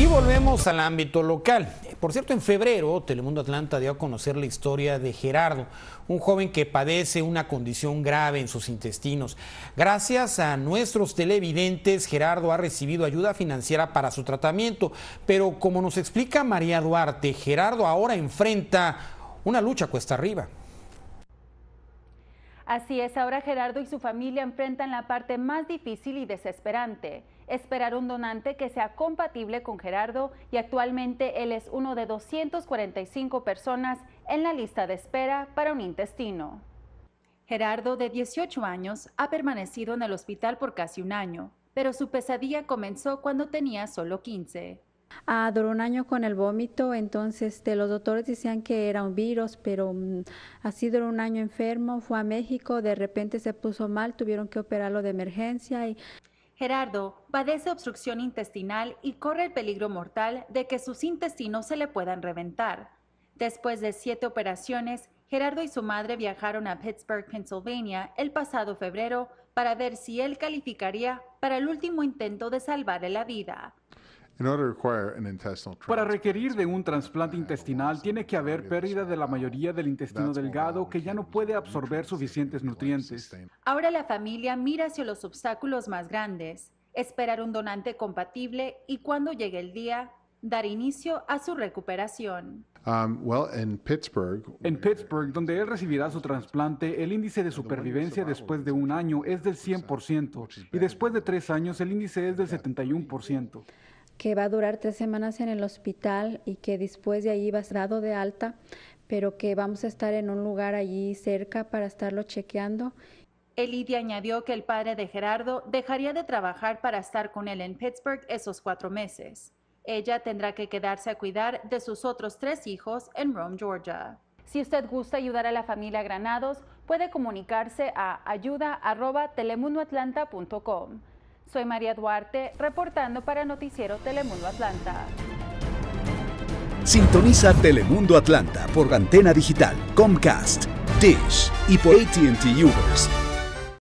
Y volvemos al ámbito local. Por cierto, en febrero, Telemundo Atlanta dio a conocer la historia de Gerardo, un joven que padece una condición grave en sus intestinos. Gracias a nuestros televidentes, Gerardo ha recibido ayuda financiera para su tratamiento, pero como nos explica María Duarte, Gerardo ahora enfrenta una lucha cuesta arriba. Así es, ahora Gerardo y su familia enfrentan la parte más difícil y desesperante esperar un donante que sea compatible con Gerardo y actualmente él es uno de 245 personas en la lista de espera para un intestino. Gerardo, de 18 años, ha permanecido en el hospital por casi un año, pero su pesadilla comenzó cuando tenía solo 15. Ah, duró un año con el vómito, entonces este, los doctores decían que era un virus, pero mm, así duró un año enfermo, fue a México, de repente se puso mal, tuvieron que operarlo de emergencia y Gerardo padece obstrucción intestinal y corre el peligro mortal de que sus intestinos se le puedan reventar. Después de siete operaciones, Gerardo y su madre viajaron a Pittsburgh, Pennsylvania el pasado febrero para ver si él calificaría para el último intento de salvarle la vida. Para requerir de un trasplante intestinal tiene que haber pérdida de la mayoría del intestino delgado que ya no puede absorber suficientes nutrientes. Ahora la familia mira hacia los obstáculos más grandes, esperar un donante compatible y cuando llegue el día, dar inicio a su recuperación. Um, Pittsburgh, en Pittsburgh, donde él recibirá su trasplante, el índice de supervivencia después de un año es del 100% y después de tres años el índice es del 71% que va a durar tres semanas en el hospital y que después de ahí va a dado de alta, pero que vamos a estar en un lugar allí cerca para estarlo chequeando. Elidia añadió que el padre de Gerardo dejaría de trabajar para estar con él en Pittsburgh esos cuatro meses. Ella tendrá que quedarse a cuidar de sus otros tres hijos en Rome, Georgia. Si usted gusta ayudar a la familia Granados, puede comunicarse a ayuda.telemundoatlanta.com. Soy María Duarte, reportando para Noticiero Telemundo Atlanta. Sintoniza Telemundo Atlanta por antena digital, Comcast, Dish y por ATT Ubers